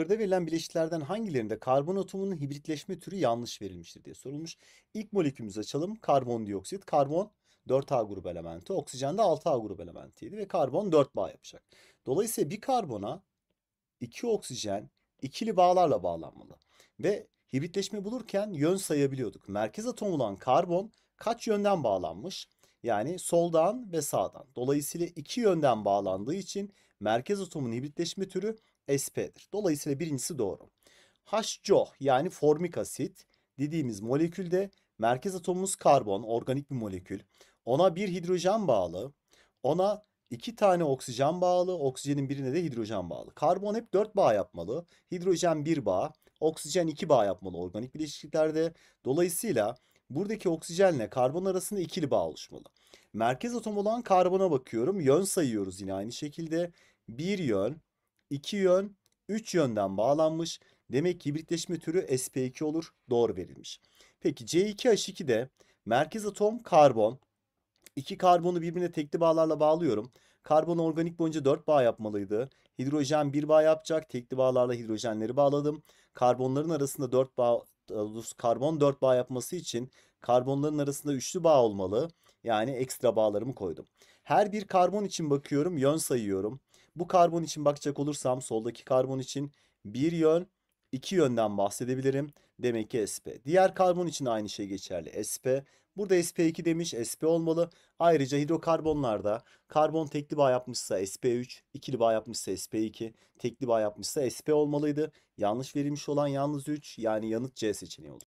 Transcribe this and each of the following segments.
Yukarıda verilen bileşiklerden hangilerinde karbon atomunun hibritleşme türü yanlış verilmiştir diye sorulmuş. İlk molekülümüzü açalım. Karbondioksit. Karbon 4A grubu elementi. Oksijen de 6A grubu elementiydi ve karbon 4 bağ yapacak. Dolayısıyla bir karbona 2 oksijen ikili bağlarla bağlanmalı. Ve hibritleşme bulurken yön sayabiliyorduk. Merkez atom olan karbon kaç yönden bağlanmış? Yani soldan ve sağdan. Dolayısıyla iki yönden bağlandığı için merkez atomun hibritleşme türü SP'dir. Dolayısıyla birincisi doğru. HCO yani formik asit dediğimiz molekülde merkez atomumuz karbon, organik bir molekül. Ona bir hidrojen bağlı, ona iki tane oksijen bağlı, oksijenin birine de hidrojen bağlı. Karbon hep dört bağ yapmalı, hidrojen bir bağ, oksijen iki bağ yapmalı organik bileşiklerde. Dolayısıyla buradaki oksijenle karbon arasında ikili bağ oluşmalı. Merkez atom olan karbona bakıyorum. Yön sayıyoruz yine aynı şekilde. Bir yön, iki yön, üç yönden bağlanmış. Demek ki hibritleşme türü sp2 olur. Doğru verilmiş. Peki C2H2'de merkez atom karbon. İki karbonu birbirine tekli bağlarla bağlıyorum. Karbon organik boyunca 4 bağ yapmalıydı. Hidrojen 1 bağ yapacak. Tekli bağlarla hidrojenleri bağladım. Karbonların arasında 4 bağ karbon 4 bağ yapması için karbonların arasında üçlü bağ olmalı. Yani ekstra bağlarımı koydum. Her bir karbon için bakıyorum, yön sayıyorum. Bu karbon için bakacak olursam soldaki karbon için bir yön, iki yönden bahsedebilirim. Demek ki SP. Diğer karbon için aynı şey geçerli. SP. Burada SP2 demiş. SP olmalı. Ayrıca hidrokarbonlarda karbon tekli bağ yapmışsa SP3, ikili bağ yapmışsa SP2, tekli bağ yapmışsa SP olmalıydı. Yanlış verilmiş olan yalnız 3 yani yanıt C seçeneği olur.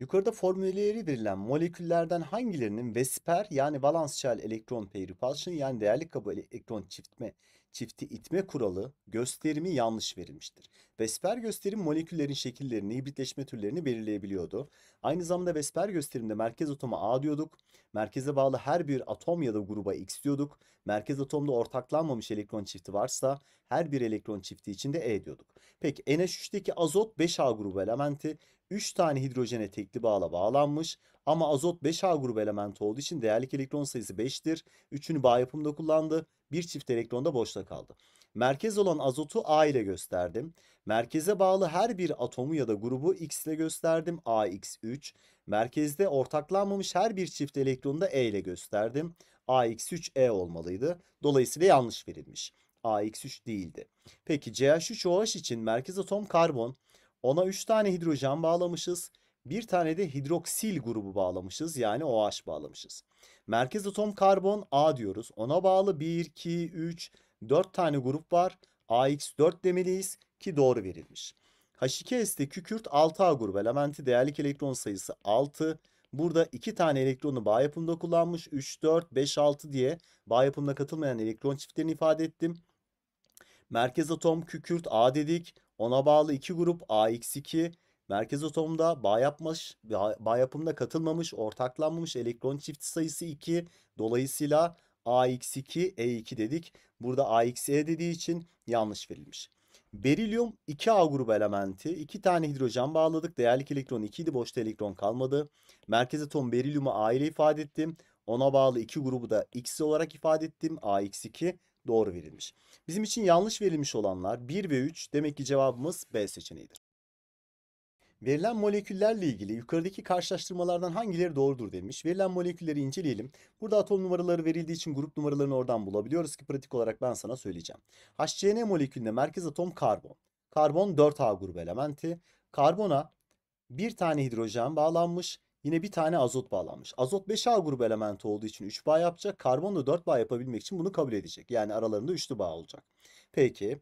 Yukarıda formülleri verilen moleküllerden hangilerinin Vesper yani valans shell elektron pair repulsion yani değerli kabul elektron çiftme çifti itme kuralı gösterimi yanlış verilmiştir. Vesper gösterim moleküllerin şekillerini, hibritleşme türlerini belirleyebiliyordu. Aynı zamanda Vesper gösterimde merkez atoma A diyorduk. Merkeze bağlı her bir atom ya da gruba X diyorduk. Merkez atomda ortaklanmamış elektron çifti varsa her bir elektron çifti içinde E diyorduk. Peki NH3'teki azot 5A grubu elementi 3 tane hidrojene tekli bağla bağlanmış ama azot 5A grubu elementi olduğu için değerlik elektron sayısı 5'tir. 3'ünü bağ yapımında kullandı bir çift elektron boşta kaldı. Merkez olan azotu A ile gösterdim. Merkeze bağlı her bir atomu ya da grubu X ile gösterdim. AX3. Merkezde ortaklanmamış her bir çift elektronu da E ile gösterdim. AX3E olmalıydı. Dolayısıyla yanlış verilmiş. AX3 değildi. Peki CH3OH için merkez atom karbon. Ona 3 tane hidrojen bağlamışız. Bir tane de hidroksil grubu bağlamışız. Yani OH bağlamışız. Merkez atom karbon A diyoruz. Ona bağlı 1, 2, 3, 4 tane grup var. AX4 demeliyiz ki doğru verilmiş. H2S'te kükürt 6A grubu elementi değerlik elektron sayısı 6. Burada 2 tane elektronu bağ yapımında kullanmış. 3, 4, 5, 6 diye bağ yapımına katılmayan elektron çiftlerini ifade ettim. Merkez atom kükürt A dedik. Ona bağlı 2 grup AX2. Merkez Atom'da bağ yapmış, bağ yapımda katılmamış, ortaklanmamış elektron çift sayısı 2. Dolayısıyla AX2, E2 dedik. Burada AXE dediği için yanlış verilmiş. Berilyum 2A grubu elementi. 2 tane hidrojen bağladık. değerli elektron 2 idi. Boşta elektron kalmadı. Merkez atom berilyumu A ile ifade ettim. Ona bağlı 2 grubu da X olarak ifade ettim. AX2 doğru verilmiş. Bizim için yanlış verilmiş olanlar 1 ve 3. Demek ki cevabımız B seçeneğidir. Verilen moleküllerle ilgili yukarıdaki karşılaştırmalardan hangileri doğrudur demiş. Verilen molekülleri inceleyelim. Burada atom numaraları verildiği için grup numaralarını oradan bulabiliyoruz ki pratik olarak ben sana söyleyeceğim. HCN molekülünde merkez atom karbon. Karbon 4A grubu elementi. Karbona bir tane hidrojen bağlanmış. Yine bir tane azot bağlanmış. Azot 5A grubu elementi olduğu için 3 bağ yapacak. Karbon da 4 bağ yapabilmek için bunu kabul edecek. Yani aralarında üçlü bağ olacak. Peki.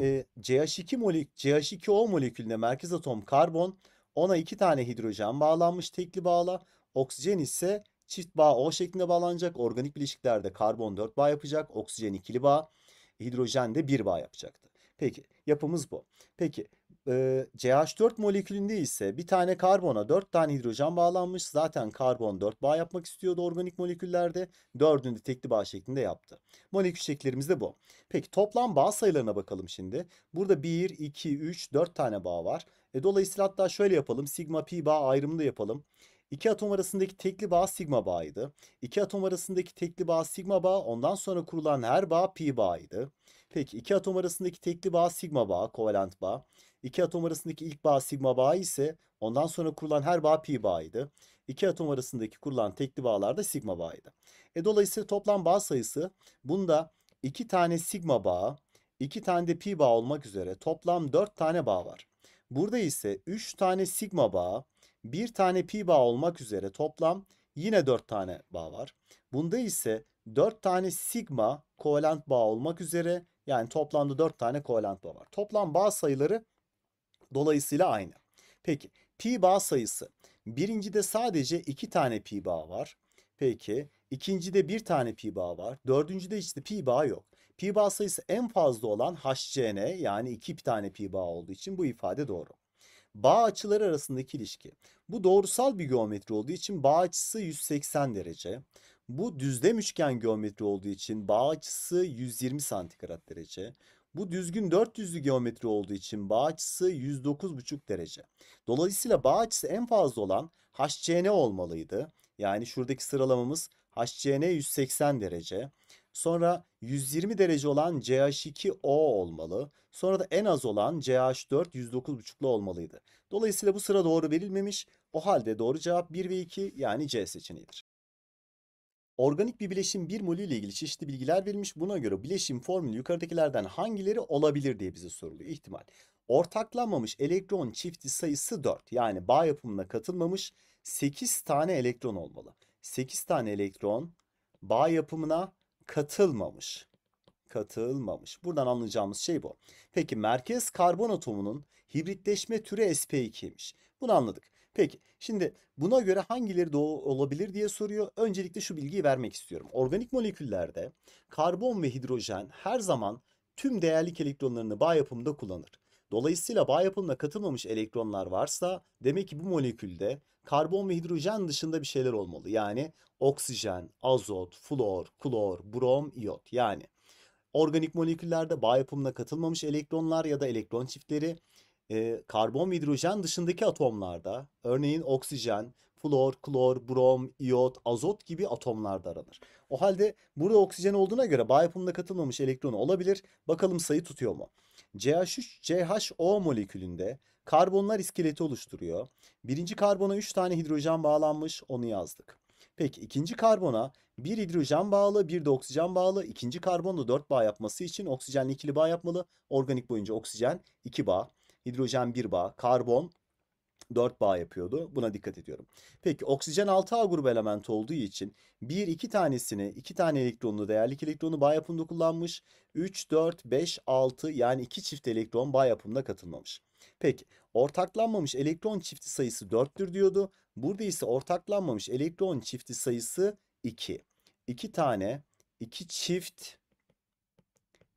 E, CH2 molek CH2O molekülüne merkez atom karbon, ona iki tane hidrojen bağlanmış tekli bağla. Oksijen ise çift bağ O şeklinde bağlanacak. Organik bileşiklerde karbon 4 bağ yapacak. Oksijen ikili bağ, hidrojen de 1 bağ yapacaktı. Peki yapımız bu. Peki e, CH4 molekülünde ise bir tane karbona 4 tane hidrojen bağlanmış. Zaten karbon 4 bağ yapmak istiyordu organik moleküllerde. Dördünü de tekli bağ şeklinde yaptı. Molekül şekillerimiz de bu. Peki toplam bağ sayılarına bakalım şimdi. Burada 1, 2, 3, 4 tane bağ var. E, dolayısıyla hatta şöyle yapalım. Sigma pi bağ ayrımını da yapalım. İki atom arasındaki tekli bağ sigma bağıydı. İki atom arasındaki tekli bağ sigma bağ ondan sonra kurulan her bağ pi bağıydı. Peki iki atom arasındaki tekli bağ sigma bağ, kovalent bağ. İki atom arasındaki ilk bağ sigma bağı ise ondan sonra kurulan her bağ pi bağıydı. İki atom arasındaki kurulan tekli bağlar da sigma bağıydı. E dolayısıyla toplam bağ sayısı bunda iki tane sigma bağı, iki tane de pi bağı olmak üzere toplam dört tane bağ var. Burada ise üç tane sigma bağı, bir tane pi bağı olmak üzere toplam yine dört tane bağ var. Bunda ise dört tane sigma kovalent bağ olmak üzere yani toplamda dört tane kovalent bağ var. Toplam bağ sayıları Dolayısıyla aynı. Peki pi bağ sayısı. Birincide sadece iki tane pi bağ var. Peki ikincide bir tane pi bağ var. Dördüncüde işte pi bağ yok. Pi bağ sayısı en fazla olan hcn yani iki tane pi bağ olduğu için bu ifade doğru. Bağ açıları arasındaki ilişki. Bu doğrusal bir geometri olduğu için bağ açısı 180 derece. Bu düzlem üçgen geometri olduğu için bağ açısı 120 santigrat derece. Bu düzgün 400'lü geometri olduğu için bağ açısı 109,5 derece. Dolayısıyla bağ açısı en fazla olan HCN olmalıydı. Yani şuradaki sıralamamız HCN 180 derece. Sonra 120 derece olan CH2O olmalı. Sonra da en az olan CH4 109,5'lu olmalıydı. Dolayısıyla bu sıra doğru verilmemiş. O halde doğru cevap 1 ve 2 yani C seçeneğidir. Organik bir bileşim bir molü ile ilgili çeşitli bilgiler verilmiş. Buna göre bileşim formülü yukarıdakilerden hangileri olabilir diye bize soruluyor ihtimal. Ortaklanmamış elektron çifti sayısı 4. Yani bağ yapımına katılmamış 8 tane elektron olmalı. 8 tane elektron bağ yapımına katılmamış. Katılmamış. Buradan anlayacağımız şey bu. Peki merkez karbon atomunun hibritleşme türü sp2'ymiş. Bunu anladık. Peki şimdi buna göre hangileri doğru olabilir diye soruyor. Öncelikle şu bilgiyi vermek istiyorum. Organik moleküllerde karbon ve hidrojen her zaman tüm değerli elektronlarını bağ yapımında kullanır. Dolayısıyla bağ yapımına katılmamış elektronlar varsa demek ki bu molekülde karbon ve hidrojen dışında bir şeyler olmalı. Yani oksijen, azot, flor, klor, brom, iot yani organik moleküllerde bağ yapımına katılmamış elektronlar ya da elektron çiftleri e, karbon ve hidrojen dışındaki atomlarda örneğin oksijen, flor, klor, brom, iot, azot gibi atomlarda aranır. O halde burada oksijen olduğuna göre bağ yapımına katılmamış elektronu olabilir. Bakalım sayı tutuyor mu? CH3, CHO molekülünde karbonlar iskeleti oluşturuyor. Birinci karbona 3 tane hidrojen bağlanmış onu yazdık. Peki ikinci karbona bir hidrojen bağlı bir de oksijen bağlı. İkinci karbonla 4 bağ yapması için oksijenle ikili bağ yapmalı. Organik boyunca oksijen 2 bağ. Hidrojen 1 bağ, karbon 4 bağ yapıyordu. Buna dikkat ediyorum. Peki oksijen 6A grubu elementi olduğu için 1 2 tanesini 2 tane elektronlu değerli elektronu bağ yapımında kullanmış. 3 4 5 6 yani 2 çift elektron bağ yapımına katılmamış. Peki ortaklanmamış elektron çifti sayısı 4'tür diyordu. Burada ise ortaklanmamış elektron çifti sayısı 2. 2 tane 2 çift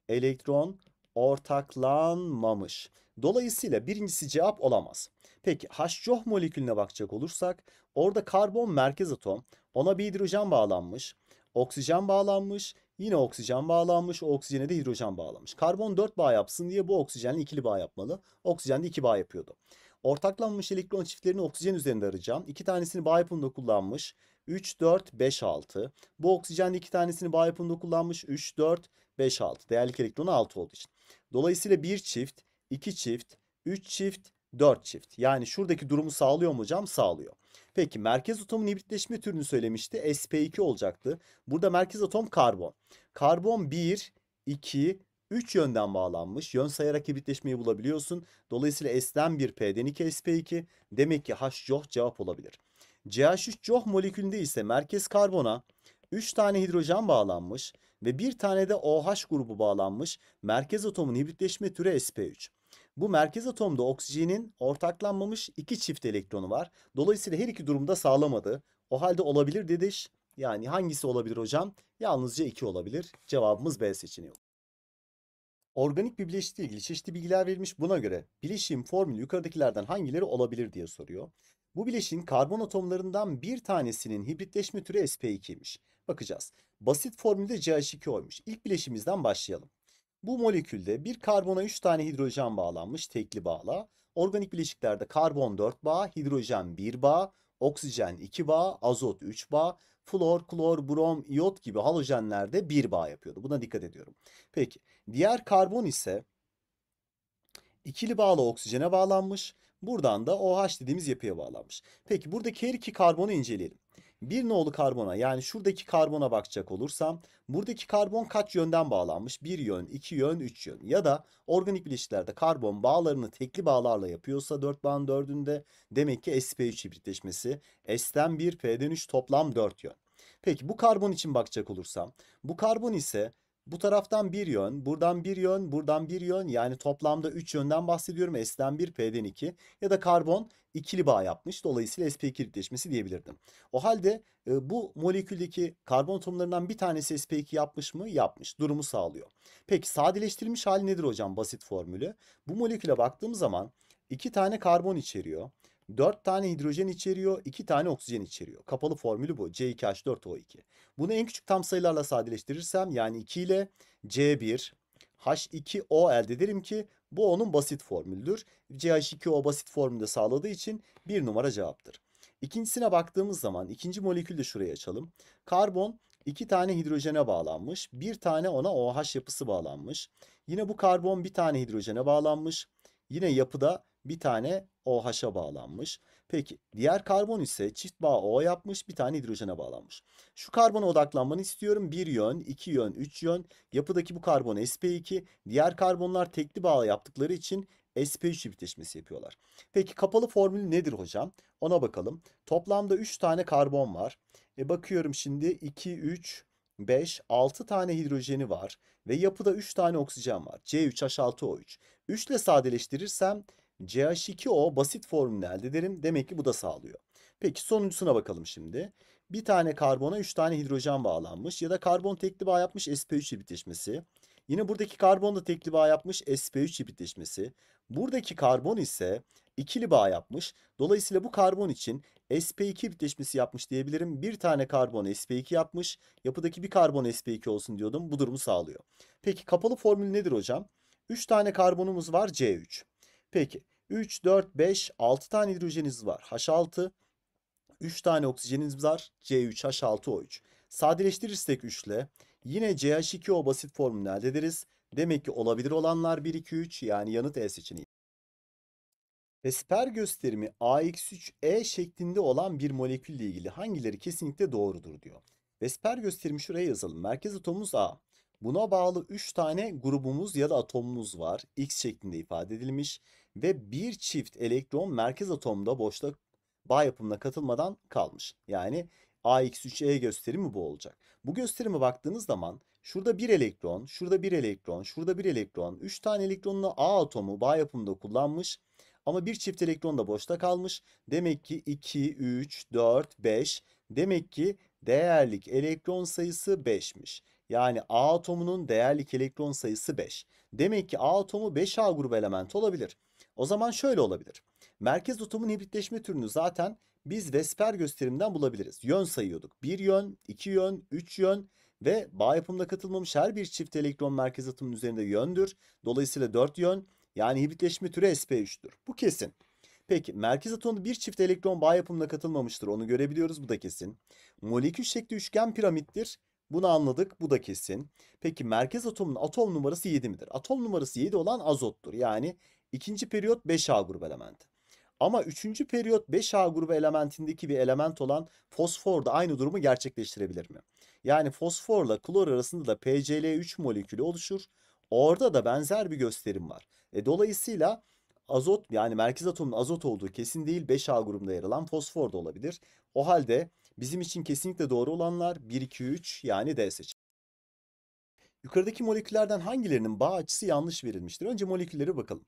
elektron ortaklanmamış. Dolayısıyla birincisi cevap olamaz. Peki h 2 molekülüne bakacak olursak orada karbon merkez atom ona bir hidrojen bağlanmış. Oksijen bağlanmış. Yine oksijen bağlanmış. O oksijene de hidrojen bağlamış. Karbon 4 bağ yapsın diye bu oksijenle ikili bağ yapmalı. Oksijen de 2 bağ yapıyordu. Ortaklanmış elektron çiftlerini oksijen üzerinde arayacağım. İki tanesini bağ yapımında kullanmış. 3, 4, 5, 6. Bu oksijende iki tanesini bağ yapımında kullanmış. 3, 4, 5, 6. Değerlik elektronu 6 olduğu için. Dolayısıyla bir çift 2 çift, 3 çift, 4 çift. Yani şuradaki durumu sağlıyor mu hocam? Sağlıyor. Peki merkez atomun hibritleşme türünü söylemişti. SP2 olacaktı. Burada merkez atom karbon. Karbon 1, 2, 3 yönden bağlanmış. Yön sayarak hibritleşmeyi bulabiliyorsun. Dolayısıyla S'den 1 P'den 2 SP2. Demek ki H COH cevap olabilir. CH3 COH molekülünde ise merkez karbona 3 tane hidrojen bağlanmış ve bir tane de OH grubu bağlanmış merkez atomun hibritleşme türü sp3. Bu merkez atomda oksijenin ortaklanmamış iki çift elektronu var. Dolayısıyla her iki durumda sağlamadı. O halde olabilir dediş. Yani hangisi olabilir hocam? Yalnızca iki olabilir. Cevabımız B seçeneği. Organik bir bileşikle ilgili çeşitli bilgiler verilmiş. Buna göre bileşim formülü yukarıdakilerden hangileri olabilir diye soruyor. Bu bileşin karbon atomlarından bir tanesinin hibritleşme türü sp2'ymiş bakacağız. Basit formülde CH2O'ymuş. İlk bileşimizden başlayalım. Bu molekülde bir karbona 3 tane hidrojen bağlanmış tekli bağla. Organik bileşiklerde karbon 4 bağ, hidrojen 1 bağ, oksijen 2 bağ, azot 3 bağ, flor, klor, brom, iot gibi halojenlerde 1 bağ yapıyordu. Buna dikkat ediyorum. Peki diğer karbon ise ikili bağla oksijene bağlanmış. Buradan da OH dediğimiz yapıya bağlanmış. Peki buradaki her iki karbonu inceleyelim. Bir nolu karbona yani şuradaki karbona bakacak olursam buradaki karbon kaç yönden bağlanmış? Bir yön, iki yön, üç yön. Ya da organik bileşiklerde karbon bağlarını tekli bağlarla yapıyorsa 4 bağın dördünde demek ki sp3 hibritleşmesi S'den 1 P'den 3 toplam 4 yön. Peki bu karbon için bakacak olursam bu karbon ise bu taraftan bir yön, buradan bir yön, buradan bir yön yani toplamda 3 yönden bahsediyorum. S'den 1, P'den 2 ya da karbon ikili bağ yapmış. Dolayısıyla sp2 ritleşmesi diyebilirdim. O halde e, bu moleküldeki karbon atomlarından bir tanesi sp2 yapmış mı? Yapmış. Durumu sağlıyor. Peki sadeleştirilmiş hali nedir hocam basit formülü? Bu moleküle baktığım zaman iki tane karbon içeriyor. 4 tane hidrojen içeriyor, 2 tane oksijen içeriyor. Kapalı formülü bu. C2H4O2. Bunu en küçük tam sayılarla sadeleştirirsem yani 2 ile C1 H2O elde ederim ki bu onun basit formüldür. CH2O basit formülde sağladığı için bir numara cevaptır. İkincisine baktığımız zaman ikinci molekülü de şuraya açalım. Karbon iki tane hidrojene bağlanmış. Bir tane ona OH yapısı bağlanmış. Yine bu karbon bir tane hidrojene bağlanmış. Yine yapıda bir tane OH'a bağlanmış. Peki diğer karbon ise çift bağ O yapmış bir tane hidrojene bağlanmış. Şu karbona odaklanmanı istiyorum. Bir yön, iki yön, üç yön. Yapıdaki bu karbon sp2. Diğer karbonlar tekli bağla yaptıkları için SP3 bitleşmesi yapıyorlar. Peki kapalı formülü nedir hocam? Ona bakalım. Toplamda 3 tane karbon var. E bakıyorum şimdi 2, 3, 5, 6 tane hidrojeni var. Ve yapıda 3 tane oksijen var. C3H6O3. 3 ile sadeleştirirsem CH2O basit formunu elde ederim. Demek ki bu da sağlıyor. Peki sonuncusuna bakalım şimdi. Bir tane karbona 3 tane hidrojen bağlanmış ya da karbon tekli bağ yapmış sp3 hibritleşmesi. Yine buradaki karbon da tekli bağ yapmış sp3 hibritleşmesi. Buradaki karbon ise ikili bağ yapmış. Dolayısıyla bu karbon için sp2 hibritleşmesi yapmış diyebilirim. Bir tane karbon sp2 yapmış. Yapıdaki bir karbon sp2 olsun diyordum. Bu durumu sağlıyor. Peki kapalı formül nedir hocam? 3 tane karbonumuz var C3. Peki 3, 4, 5, 6 tane hidrojeniniz var. H6. 3 tane oksijeniniz var. C3H6O3. Sadeleştirirsek 3 ile yine CH2O basit formülünü elde ederiz. Demek ki olabilir olanlar 1, 2, 3 yani yanıt E seçeneği. Vesper gösterimi AX3E şeklinde olan bir molekülle ilgili hangileri kesinlikle doğrudur diyor. Vesper gösterimi şuraya yazalım. Merkez atomumuz A. Buna bağlı 3 tane grubumuz ya da atomumuz var. X şeklinde ifade edilmiş ve bir çift elektron merkez atomda boşta bağ yapımına katılmadan kalmış. Yani AX3E gösterimi bu olacak. Bu gösterime baktığınız zaman şurada bir elektron, şurada bir elektron, şurada bir elektron, 3 tane elektronla A atomu bağ yapımında kullanmış. Ama bir çift elektron da boşta kalmış. Demek ki 2, 3, 4, 5. Demek ki değerlik elektron sayısı 5'miş. Yani A atomunun değerli elektron sayısı 5. Demek ki A atomu 5A grubu element olabilir. O zaman şöyle olabilir. Merkez atomun hibritleşme türünü zaten biz Vesper gösterimden bulabiliriz. Yön sayıyorduk. 1 yön, 2 yön, 3 yön ve bağ yapımında katılmamış her bir çift elektron merkez atomun üzerinde yöndür. Dolayısıyla 4 yön yani hibritleşme türü sp3'tür. Bu kesin. Peki merkez atomda bir çift elektron bağ yapımına katılmamıştır. Onu görebiliyoruz bu da kesin. Molekül şekli üçgen piramittir. Bunu anladık. Bu da kesin. Peki merkez atomun atom numarası 7 midir? Atom numarası 7 olan azottur. Yani ikinci periyot 5A grubu elementi. Ama üçüncü periyot 5A grubu elementindeki bir element olan fosfor da aynı durumu gerçekleştirebilir mi? Yani fosforla klor arasında da PCl3 molekülü oluşur. Orada da benzer bir gösterim var. E, dolayısıyla azot yani merkez atomun azot olduğu kesin değil 5A grubunda yer alan fosfor da olabilir. O halde bizim için kesinlikle doğru olanlar 1, 2, 3 yani D seçeneği. Yukarıdaki moleküllerden hangilerinin bağ açısı yanlış verilmiştir? Önce moleküllere bakalım.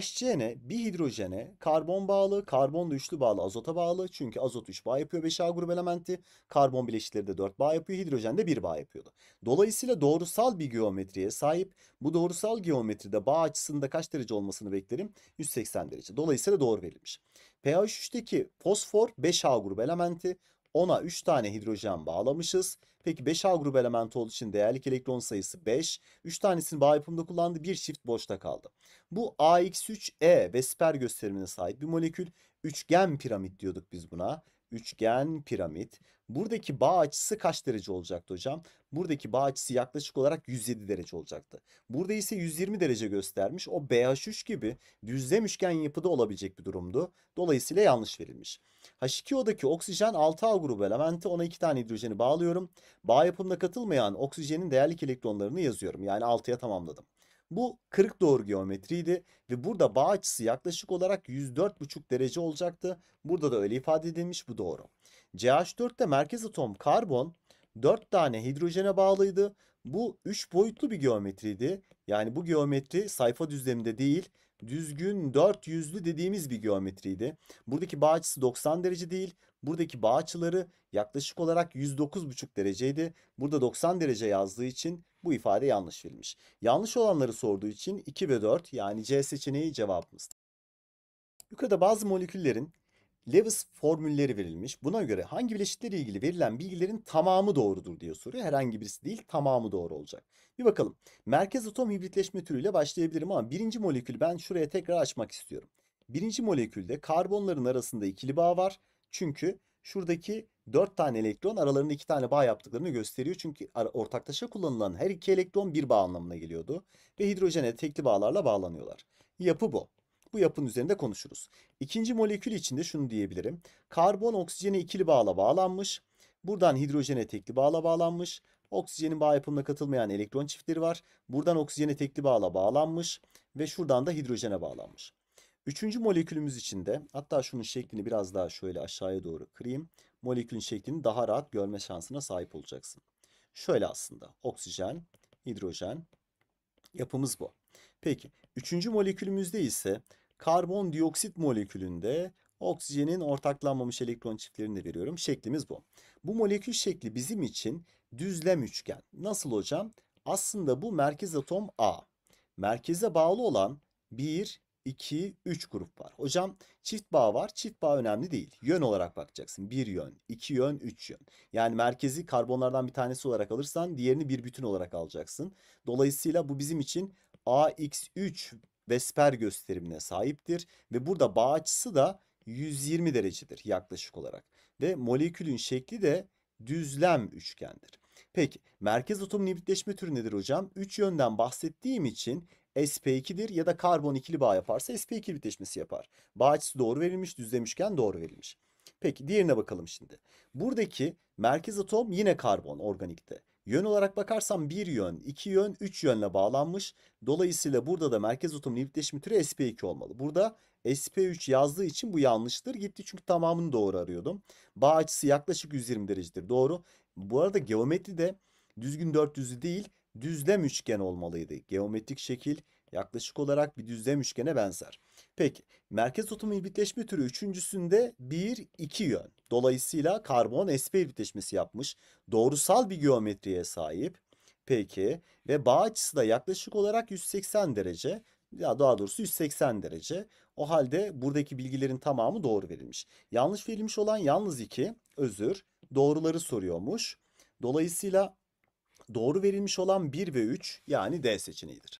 HCN bir hidrojene karbon bağlı, karbon da üçlü bağlı, azota bağlı. Çünkü azot 3 bağ yapıyor 5A grup elementi. Karbon bileşikleri de 4 bağ yapıyor. Hidrojen de 1 bağ yapıyordu. Dolayısıyla doğrusal bir geometriye sahip. Bu doğrusal geometride bağ açısında kaç derece olmasını beklerim? 180 derece. Dolayısıyla doğru verilmiş. pH 3'teki fosfor 5A grup elementi. Ona 3 tane hidrojen bağlamışız. Peki 5A grubu elementi olduğu için değerli elektron sayısı 5. 3 tanesini bağ yapımında kullandı. Bir çift boşta kaldı. Bu AX3E vesper gösterimine sahip bir molekül. Üçgen piramit diyorduk biz buna üçgen, piramit. Buradaki bağ açısı kaç derece olacaktı hocam? Buradaki bağ açısı yaklaşık olarak 107 derece olacaktı. Burada ise 120 derece göstermiş. O BH3 gibi düzlem üçgen yapıda olabilecek bir durumdu. Dolayısıyla yanlış verilmiş. H2O'daki oksijen 6A grubu elementi. Ona 2 tane hidrojeni bağlıyorum. Bağ yapımına katılmayan oksijenin değerlik elektronlarını yazıyorum. Yani 6'ya tamamladım. Bu kırık doğru geometriydi ve burada bağ açısı yaklaşık olarak 104,5 derece olacaktı. Burada da öyle ifade edilmiş bu doğru. CH4'te merkez atom karbon 4 tane hidrojene bağlıydı. Bu 3 boyutlu bir geometriydi. Yani bu geometri sayfa düzleminde değil düzgün 4 yüzlü dediğimiz bir geometriydi. Buradaki bağ açısı 90 derece değil. Buradaki bağ açıları yaklaşık olarak 109,5 dereceydi. Burada 90 derece yazdığı için bu ifade yanlış verilmiş. Yanlış olanları sorduğu için 2 ve 4 yani C seçeneği cevabımız. Yukarıda bazı moleküllerin Lewis formülleri verilmiş. Buna göre hangi bileşiklerle ilgili verilen bilgilerin tamamı doğrudur diye soruyor. Herhangi birisi değil tamamı doğru olacak. Bir bakalım. Merkez atom hibritleşme türüyle başlayabilirim ama birinci molekül ben şuraya tekrar açmak istiyorum. Birinci molekülde karbonların arasında ikili bağ var. Çünkü şuradaki 4 tane elektron aralarında 2 tane bağ yaptıklarını gösteriyor. Çünkü ortaklaşa kullanılan her iki elektron bir bağ anlamına geliyordu. Ve hidrojene tekli bağlarla bağlanıyorlar. Yapı bu. Bu yapının üzerinde konuşuruz. İkinci molekül içinde şunu diyebilirim. Karbon oksijene ikili bağla bağlanmış. Buradan hidrojene tekli bağla bağlanmış. Oksijenin bağ yapımına katılmayan elektron çiftleri var. Buradan oksijene tekli bağla bağlanmış. Ve şuradan da hidrojene bağlanmış. Üçüncü molekülümüz içinde hatta şunun şeklini biraz daha şöyle aşağıya doğru kırayım molekülün şeklini daha rahat görme şansına sahip olacaksın. Şöyle aslında oksijen, hidrojen yapımız bu. Peki üçüncü molekülümüzde ise karbondioksit molekülünde oksijenin ortaklanmamış elektron çiftlerini de veriyorum. Şeklimiz bu. Bu molekül şekli bizim için düzlem üçgen. Nasıl hocam? Aslında bu merkez atom A. Merkeze bağlı olan 1, 2, 3 grup var. Hocam çift bağ var. Çift bağ önemli değil. Yön olarak bakacaksın. Bir yön, iki yön, üç yön. Yani merkezi karbonlardan bir tanesi olarak alırsan diğerini bir bütün olarak alacaksın. Dolayısıyla bu bizim için AX3 Vesper gösterimine sahiptir. Ve burada bağ açısı da 120 derecedir yaklaşık olarak. Ve molekülün şekli de düzlem üçgendir. Peki merkez atom nibitleşme türü nedir hocam? Üç yönden bahsettiğim için sp2'dir ya da karbon ikili bağ yaparsa sp2 bitleşmesi yapar. Bağ açısı doğru verilmiş, düzlemişken doğru verilmiş. Peki diğerine bakalım şimdi. Buradaki merkez atom yine karbon organikte. Yön olarak bakarsam bir yön, iki yön, üç yönle bağlanmış. Dolayısıyla burada da merkez atomun ilkleşimi türü sp2 olmalı. Burada sp3 yazdığı için bu yanlıştır. Gitti çünkü tamamını doğru arıyordum. Bağ açısı yaklaşık 120 derecedir. Doğru. Bu arada geometri de düzgün dört düzü değil düzlem üçgen olmalıydı. Geometrik şekil yaklaşık olarak bir düzlem üçgene benzer. Peki merkez otomu irbitleşme türü üçüncüsünde 1 2 yön. Dolayısıyla karbon SP irbitleşmesi yapmış. Doğrusal bir geometriye sahip. Peki ve bağ açısı da yaklaşık olarak 180 derece. Ya daha doğrusu 180 derece. O halde buradaki bilgilerin tamamı doğru verilmiş. Yanlış verilmiş olan yalnız 2 özür doğruları soruyormuş. Dolayısıyla Doğru verilmiş olan 1 ve 3 yani D seçeneğidir.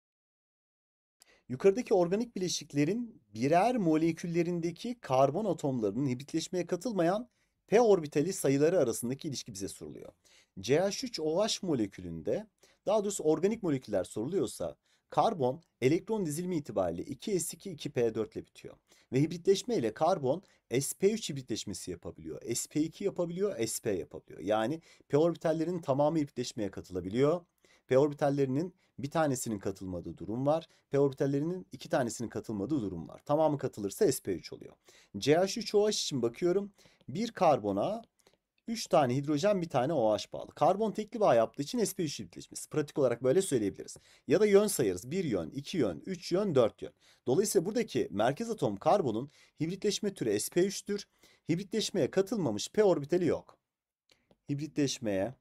Yukarıdaki organik bileşiklerin birer moleküllerindeki karbon atomlarının hibritleşmeye katılmayan p orbitali sayıları arasındaki ilişki bize soruluyor. CH3OH molekülünde daha doğrusu organik moleküller soruluyorsa Karbon elektron dizilimi itibariyle 2s2 2p4 ile bitiyor. Ve hibritleşme ile karbon sp3 hibritleşmesi yapabiliyor. sp2 yapabiliyor, sp yapabiliyor. Yani p orbitallerinin tamamı hibritleşmeye katılabiliyor. P orbitallerinin bir tanesinin katılmadığı durum var. P orbitallerinin iki tanesinin katılmadığı durum var. Tamamı katılırsa sp3 oluyor. CH3OH için bakıyorum. Bir karbona 3 tane hidrojen bir tane OH bağlı. Karbon tekli bağ yaptığı için sp3 hibritleşmiş. Pratik olarak böyle söyleyebiliriz. Ya da yön sayarız. 1 yön, 2 yön, 3 yön, 4 yön. Dolayısıyla buradaki merkez atom karbonun hibritleşme türü sp3'tür. Hibritleşmeye katılmamış p orbitali yok. Hibritleşmeye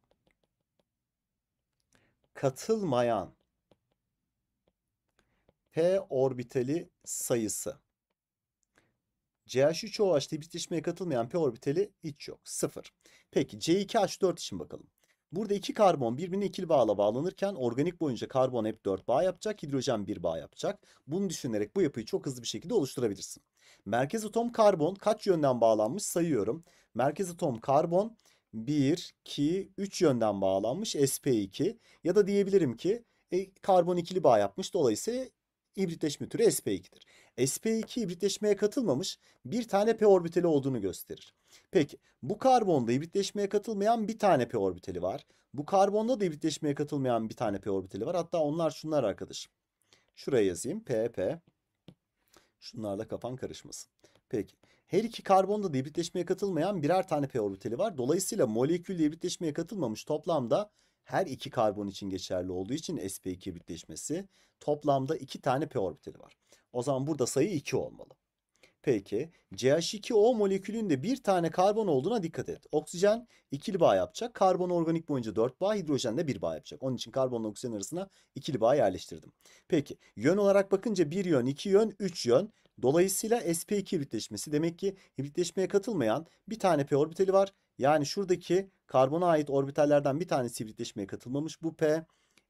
katılmayan p orbitali sayısı CH3OH bitişmeye katılmayan p orbitali hiç yok. sıfır. Peki C2H4 için bakalım. Burada iki karbon birbirine ikili bağla bağlanırken organik boyunca karbon hep 4 bağ yapacak, hidrojen 1 bağ yapacak. Bunu düşünerek bu yapıyı çok hızlı bir şekilde oluşturabilirsin. Merkez atom karbon kaç yönden bağlanmış sayıyorum. Merkez atom karbon 1, 2, 3 yönden bağlanmış sp2 ya da diyebilirim ki e, karbon ikili bağ yapmış dolayısıyla ibritleşme türü sp2'dir sp2 hibritleşmeye katılmamış bir tane p orbitali olduğunu gösterir. Peki bu karbonda hibritleşmeye katılmayan bir tane p orbitali var. Bu karbonda da hibritleşmeye katılmayan bir tane p orbitali var. Hatta onlar şunlar arkadaşım. Şuraya yazayım p p. Şunlarla kafan karışmasın. Peki. Her iki karbonda da hibritleşmeye katılmayan birer tane p orbitali var. Dolayısıyla molekül hibritleşmeye katılmamış toplamda her iki karbon için geçerli olduğu için sp2 kibritleşmesi toplamda iki tane p orbitali var. O zaman burada sayı 2 olmalı. Peki CH2O molekülünde bir tane karbon olduğuna dikkat et. Oksijen ikili bağ yapacak. Karbon organik boyunca 4 bağ, hidrojen de 1 bağ yapacak. Onun için karbonla oksijen arasına ikili bağ yerleştirdim. Peki yön olarak bakınca 1 yön, 2 yön, 3 yön. Dolayısıyla sp2 hibritleşmesi demek ki hibritleşmeye katılmayan bir tane p orbitali var. Yani şuradaki karbona ait orbitallerden bir tanesi hibritleşmeye katılmamış. Bu P.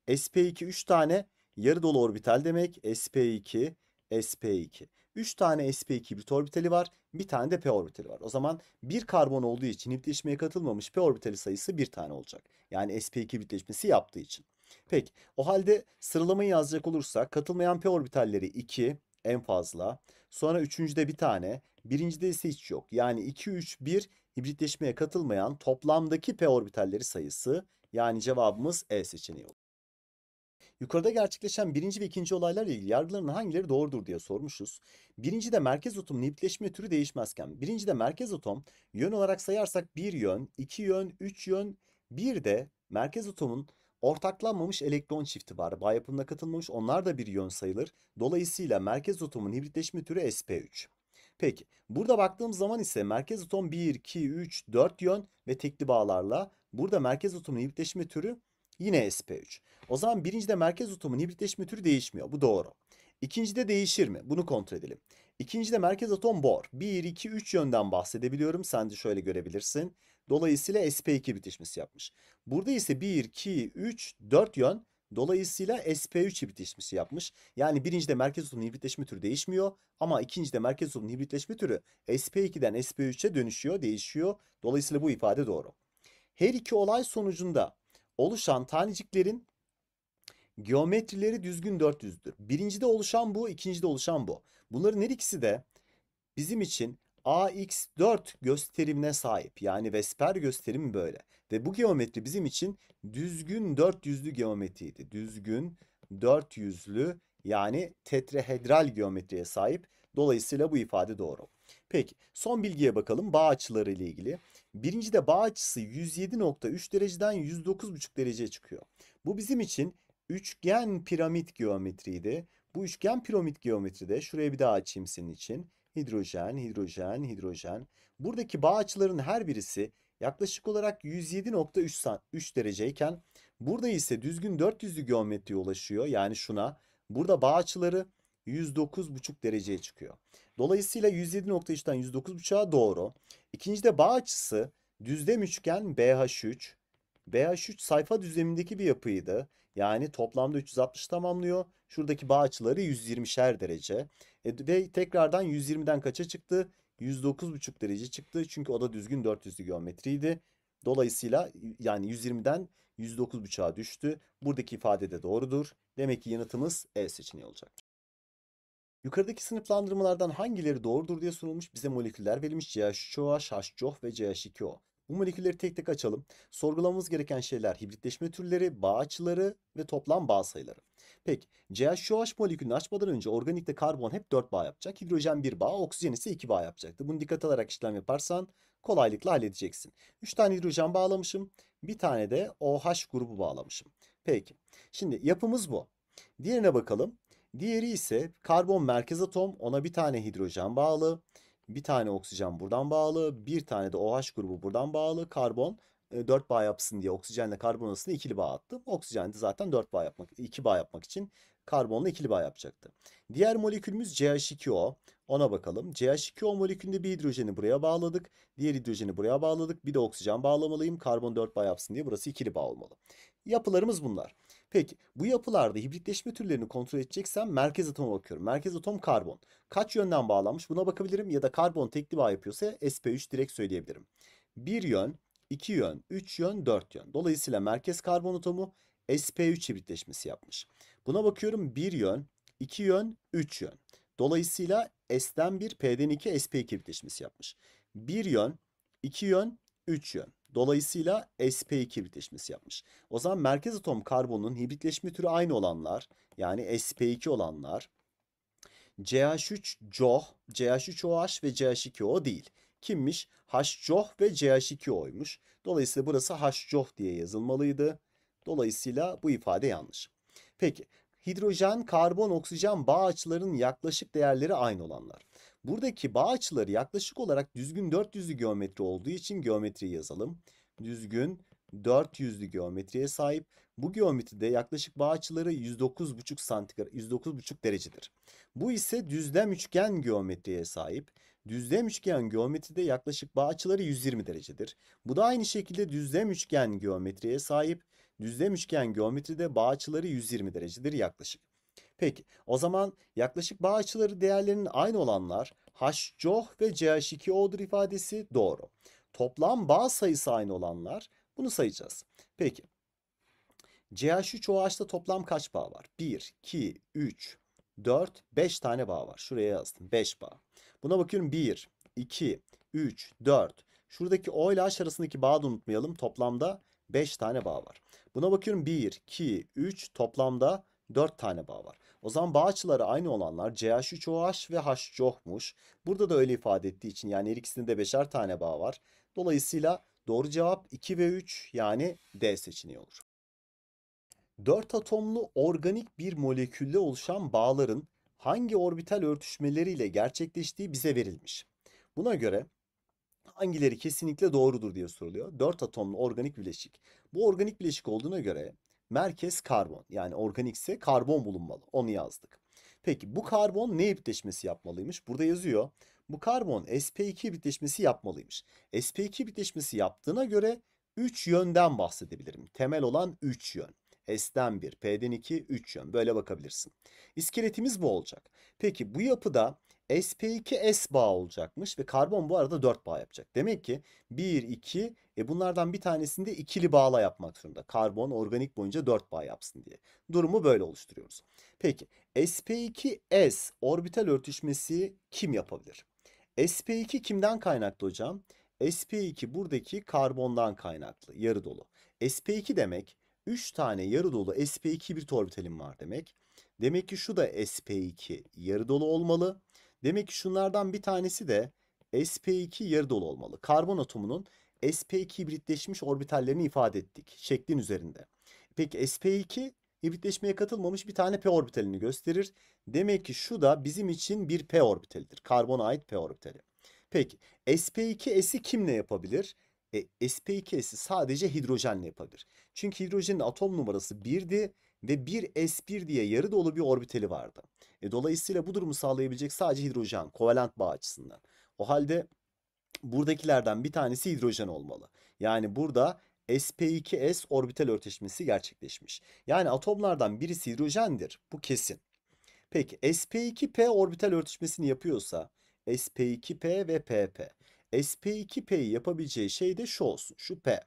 SP2 3 tane yarı dolu orbital demek. SP2, SP2. 3 tane SP2 hibrit orbitali var. Bir tane de P orbitali var. O zaman bir karbon olduğu için hibritleşmeye katılmamış P orbitali sayısı bir tane olacak. Yani SP2 hibritleşmesi yaptığı için. Peki o halde sıralamayı yazacak olursak katılmayan P orbitalleri 2 en fazla. Sonra üçüncüde bir tane. Birincide ise hiç yok. Yani 2, 3, 1 hibritleşmeye katılmayan toplamdaki p orbitalleri sayısı yani cevabımız E seçeneği olur. Yukarıda gerçekleşen birinci ve ikinci olaylarla ilgili yargıların hangileri doğrudur diye sormuşuz. Birinci de merkez atomun hibritleşme türü değişmezken, birinci de merkez atom yön olarak sayarsak bir yön, iki yön, üç yön, bir de merkez atomun ortaklanmamış elektron çifti var. Bağ yapımına katılmamış onlar da bir yön sayılır. Dolayısıyla merkez atomun hibritleşme türü SP3. Peki burada baktığım zaman ise merkez atom 1, 2, 3, 4 yön ve tekli bağlarla burada merkez atomun hibritleşme türü yine sp3. O zaman birincide merkez atomun hibritleşme türü değişmiyor. Bu doğru. İkincide değişir mi? Bunu kontrol edelim. İkincide merkez atom bor. 1, 2, 3 yönden bahsedebiliyorum. Sen de şöyle görebilirsin. Dolayısıyla sp2 bitişmesi yapmış. Burada ise 1, 2, 3, 4 yön Dolayısıyla SP3 hibritleşmesi yapmış. Yani birincide merkez uzun hibritleşme türü değişmiyor ama ikincide merkez uzun hibritleşme türü SP2'den SP3'e dönüşüyor, değişiyor. Dolayısıyla bu ifade doğru. Her iki olay sonucunda oluşan taneciklerin geometrileri düzgün dört Birincide oluşan bu, ikincide oluşan bu. Bunların her ikisi de bizim için AX4 gösterimine sahip. Yani Vesper gösterimi böyle. Ve bu geometri bizim için düzgün dört yüzlü geometriydi. Düzgün dört yüzlü yani tetrahedral geometriye sahip. Dolayısıyla bu ifade doğru. Peki son bilgiye bakalım bağ açıları ile ilgili. Birinci de bağ açısı 107.3 dereceden 109.5 dereceye çıkıyor. Bu bizim için üçgen piramit geometriydi. Bu üçgen piramit geometride şuraya bir daha açayım senin için hidrojen, hidrojen, hidrojen. Buradaki bağ açılarının her birisi yaklaşık olarak 107.3 dereceyken burada ise düzgün 400'lü geometriye ulaşıyor. Yani şuna burada bağ açıları 109.5 dereceye çıkıyor. Dolayısıyla 107.3'ten 109.5'a doğru. İkincide bağ açısı düzlem üçgen BH3 veya şu sayfa düzlemindeki bir yapıydı. Yani toplamda 360 tamamlıyor. Şuradaki bağ açıları 120'şer derece. E, ve tekrardan 120'den kaça çıktı? 109,5 derece çıktı. Çünkü o da düzgün 400'lü geometriydi. Dolayısıyla yani 120'den 109,5'a düştü. Buradaki ifade de doğrudur. Demek ki yanıtımız E seçeneği olacak. Yukarıdaki sınıflandırmalardan hangileri doğrudur diye sorulmuş. Bize moleküller verilmiş CH3OH, H2OH ve CH2O. Bu molekülleri tek tek açalım. Sorgulamamız gereken şeyler hibritleşme türleri, bağ açıları ve toplam bağ sayıları. Peki CH2OH molekülünü açmadan önce organikte karbon hep 4 bağ yapacak. Hidrojen 1 bağ, oksijen ise 2 bağ yapacaktı. Bunu dikkat alarak işlem yaparsan kolaylıkla halledeceksin. 3 tane hidrojen bağlamışım. Bir tane de OH grubu bağlamışım. Peki. Şimdi yapımız bu. Diğerine bakalım. Diğeri ise karbon merkez atom. Ona bir tane hidrojen bağlı. Bir tane oksijen buradan bağlı. Bir tane de OH grubu buradan bağlı. Karbon 4 e, bağ yapsın diye oksijenle karbon arasında ikili bağ attı, Oksijen de zaten 4 bağ yapmak, 2 bağ yapmak için karbonla ikili bağ yapacaktı. Diğer molekülümüz CH2O. Ona bakalım. CH2O molekülünde bir hidrojeni buraya bağladık. Diğer hidrojeni buraya bağladık. Bir de oksijen bağlamalıyım. Karbon 4 bağ yapsın diye burası ikili bağ olmalı. Yapılarımız bunlar. Peki bu yapılarda hibritleşme türlerini kontrol edeceksem merkez atoma bakıyorum. Merkez atom karbon. Kaç yönden bağlanmış buna bakabilirim ya da karbon tekli bağ yapıyorsa sp3 direkt söyleyebilirim. Bir yön, iki yön, üç yön, dört yön. Dolayısıyla merkez karbon atomu sp3 hibritleşmesi yapmış. Buna bakıyorum bir yön, iki yön, üç yön. Dolayısıyla S'den 1, P'den 2, SP2 hibritleşmesi yapmış. Bir yön, iki yön, üç yön. Dolayısıyla sp2 hibritleşmesi yapmış. O zaman merkez atom karbonun hibritleşme türü aynı olanlar yani sp2 olanlar CH3COH, CH3OH ve CH2O değil. Kimmiş? HCOH ve CH2O'ymuş. Dolayısıyla burası HCOH diye yazılmalıydı. Dolayısıyla bu ifade yanlış. Peki hidrojen, karbon, oksijen bağ açılarının yaklaşık değerleri aynı olanlar. Buradaki bağ açıları yaklaşık olarak düzgün 400'lü geometri olduğu için geometriyi yazalım. Düzgün 400'lü geometriye sahip. Bu geometride yaklaşık bağ açıları 109,5 santigrat 109,5 derecedir. Bu ise düzlem üçgen geometriye sahip. Düzlem üçgen geometride yaklaşık bağ açıları 120 derecedir. Bu da aynı şekilde düzlem üçgen geometriye sahip. Düzlem üçgen geometride bağ açıları 120 derecedir yaklaşık. Peki o zaman yaklaşık bağ açıları değerlerinin aynı olanlar HCOH ve CH2O'dur ifadesi doğru. Toplam bağ sayısı aynı olanlar bunu sayacağız. Peki CH3OH'da toplam kaç bağ var? 1, 2, 3, 4, 5 tane bağ var. Şuraya yazdım 5 bağ. Buna bakıyorum 1, 2, 3, 4. Şuradaki O ile H arasındaki bağı da unutmayalım. Toplamda 5 tane bağ var. Buna bakıyorum 1, 2, 3 toplamda 4 tane bağ var. O zaman bağ açıları aynı olanlar CH3OH ve HCOH'muş. Burada da öyle ifade ettiği için yani her ikisinde de beşer tane bağ var. Dolayısıyla doğru cevap 2 ve 3 yani D seçeneği olur. 4 atomlu organik bir molekülle oluşan bağların hangi orbital örtüşmeleriyle gerçekleştiği bize verilmiş. Buna göre hangileri kesinlikle doğrudur diye soruluyor. 4 atomlu organik bileşik. Bu organik bileşik olduğuna göre Merkez karbon yani organikse karbon bulunmalı. Onu yazdık. Peki bu karbon ne bitleşmesi yapmalıymış? Burada yazıyor. Bu karbon sp2 bitleşmesi yapmalıymış. sp2 bitleşmesi yaptığına göre 3 yönden bahsedebilirim. Temel olan 3 yön. S'den 1, P'den 2, 3 yön. Böyle bakabilirsin. İskeletimiz bu olacak. Peki bu yapıda SP2 S bağ olacakmış ve karbon bu arada 4 bağ yapacak. Demek ki 1, 2 e bunlardan bir tanesini de ikili bağla yapmak zorunda. Karbon organik boyunca 4 bağ yapsın diye. Durumu böyle oluşturuyoruz. Peki SP2 S orbital örtüşmesi kim yapabilir? SP2 kimden kaynaklı hocam? SP2 buradaki karbondan kaynaklı yarı dolu. SP2 demek 3 tane yarı dolu SP2 bir orbitalim var demek. Demek ki şu da SP2 yarı dolu olmalı. Demek ki şunlardan bir tanesi de sp2 yarı dolu olmalı. Karbon atomunun sp2 hibritleşmiş orbitallerini ifade ettik şeklin üzerinde. Peki sp2 hibritleşmeye katılmamış bir tane p orbitalini gösterir. Demek ki şu da bizim için bir p orbitalidir. Karbona ait p orbitali. Peki sp2s'i kimle yapabilir? E, sp2s'i sadece hidrojenle yapabilir. Çünkü hidrojenin atom numarası 1'di ve 1s1 diye yarı dolu bir orbitali vardı. E, dolayısıyla bu durumu sağlayabilecek sadece hidrojen, kovalent bağ açısından. O halde buradakilerden bir tanesi hidrojen olmalı. Yani burada sp2s orbital örtüşmesi gerçekleşmiş. Yani atomlardan birisi hidrojendir. Bu kesin. Peki sp2p orbital örtüşmesini yapıyorsa sp2p ve pp SP2P'yi yapabileceği şey de şu olsun. Şu P.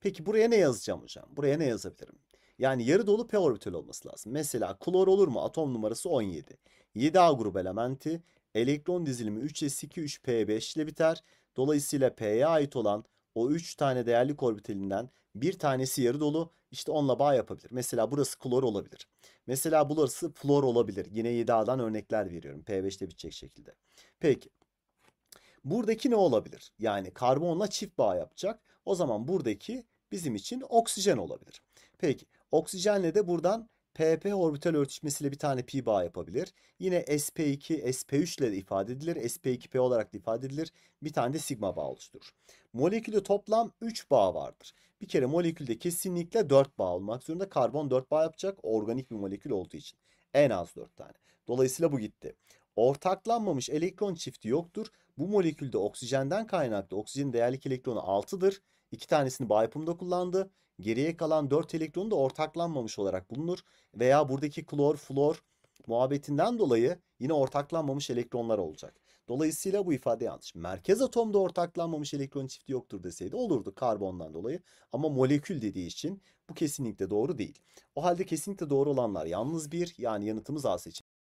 Peki buraya ne yazacağım hocam? Buraya ne yazabilirim? Yani yarı dolu P orbital olması lazım. Mesela klor olur mu? Atom numarası 17. 7A grup elementi. Elektron dizilimi 3s2 3p5 ile biter. Dolayısıyla P'ye ait olan o 3 tane değerlik orbitalinden bir tanesi yarı dolu. İşte onunla bağ yapabilir. Mesela burası klor olabilir. Mesela burası flor olabilir. Yine 7A'dan örnekler veriyorum. p 5 ile bitecek şekilde. Peki. Buradaki ne olabilir? Yani karbonla çift bağ yapacak. O zaman buradaki bizim için oksijen olabilir. Peki oksijenle de buradan PP orbital örtüşmesiyle bir tane pi bağ yapabilir. Yine sp2, sp3 ile de ifade edilir. sp2p olarak da ifade edilir. Bir tane de sigma bağ oluşturur. Molekülde toplam 3 bağ vardır. Bir kere molekülde kesinlikle 4 bağ olmak zorunda. Karbon 4 bağ yapacak organik bir molekül olduğu için. En az 4 tane. Dolayısıyla bu gitti. Ortaklanmamış elektron çifti yoktur. Bu molekülde oksijenden kaynaklı oksijenin değerli elektronu 6'dır. İki tanesini baypumda kullandı. Geriye kalan 4 elektron da ortaklanmamış olarak bulunur. Veya buradaki klor, flor muhabbetinden dolayı yine ortaklanmamış elektronlar olacak. Dolayısıyla bu ifade yanlış. Merkez atomda ortaklanmamış elektron çifti yoktur deseydi olurdu karbondan dolayı. Ama molekül dediği için bu kesinlikle doğru değil. O halde kesinlikle doğru olanlar yalnız bir yani yanıtımız A seçeneği.